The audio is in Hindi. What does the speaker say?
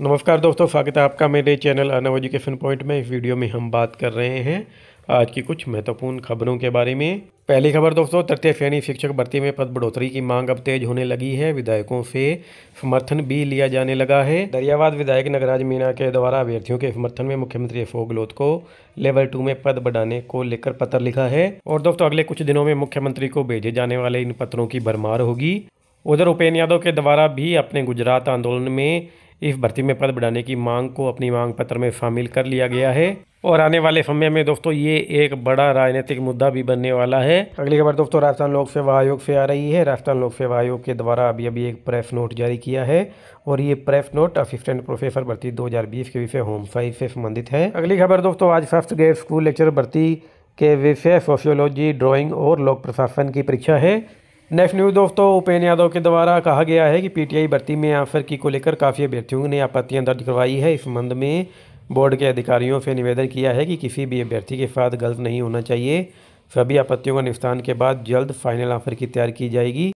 नमस्कार दोस्तों स्वागत है आपका मेरे चैनल अनव एजुकेशन पॉइंट में इस वीडियो में हम बात कर रहे हैं आज की कुछ महत्वपूर्ण खबरों के बारे में पहली खबर दोस्तों तृतीय श्रेणी शिक्षक भर्ती में पद बढ़ोतरी की मांग अब तेज होने लगी है विधायकों से समर्थन भी लिया जाने लगा है दरियाबाद विधायक नगराज मीणा के द्वारा अभ्यर्थियों के समर्थन में मुख्यमंत्री अशोक गहलोत को लेवल टू में पद बढ़ाने को लेकर पत्र लिखा है और दोस्तों अगले कुछ दिनों में मुख्यमंत्री को भेजे जाने वाले इन पत्रों की भरमार होगी उधर उपेन्द्र यादव के द्वारा भी अपने गुजरात आंदोलन में इस भर्ती में पद बढ़ाने की मांग को अपनी मांग पत्र में शामिल कर लिया गया है और आने वाले समय में दोस्तों ये एक बड़ा राजनीतिक मुद्दा भी बनने वाला है अगली खबर दोस्तों राजस्थान लोक सेवा आयोग से आ रही है राजस्थान लोक सेवा आयोग के द्वारा अभी अभी एक प्रेस नोट जारी किया है और ये प्रेस नोट असिस्टेंट प्रोफेसर भर्ती 2020 के विषय होम साइंस से संबंधित है अगली खबर दोस्तों आज फर्स्ट ग्रेड स्कूल लेक्चर भर्ती के विषय सोशियोलॉजी ड्रॉइंग और लोक प्रशासन की परीक्षा है नेक्स्ट न्यूज़ दोस्तों उपेन्द्र यादव के द्वारा कहा गया है कि पीटीआई भर्ती में ऑफर की को लेकर काफ़ी अभ्यर्थियों ने आपत्तियां दर्ज करवाई है इस संबंध में बोर्ड के अधिकारियों से निवेदन किया है कि किसी भी अभ्यर्थी के साथ गलत नहीं होना चाहिए सभी आपत्तियों का निपटान के बाद जल्द फाइनल ऑफर की तैयारी की जाएगी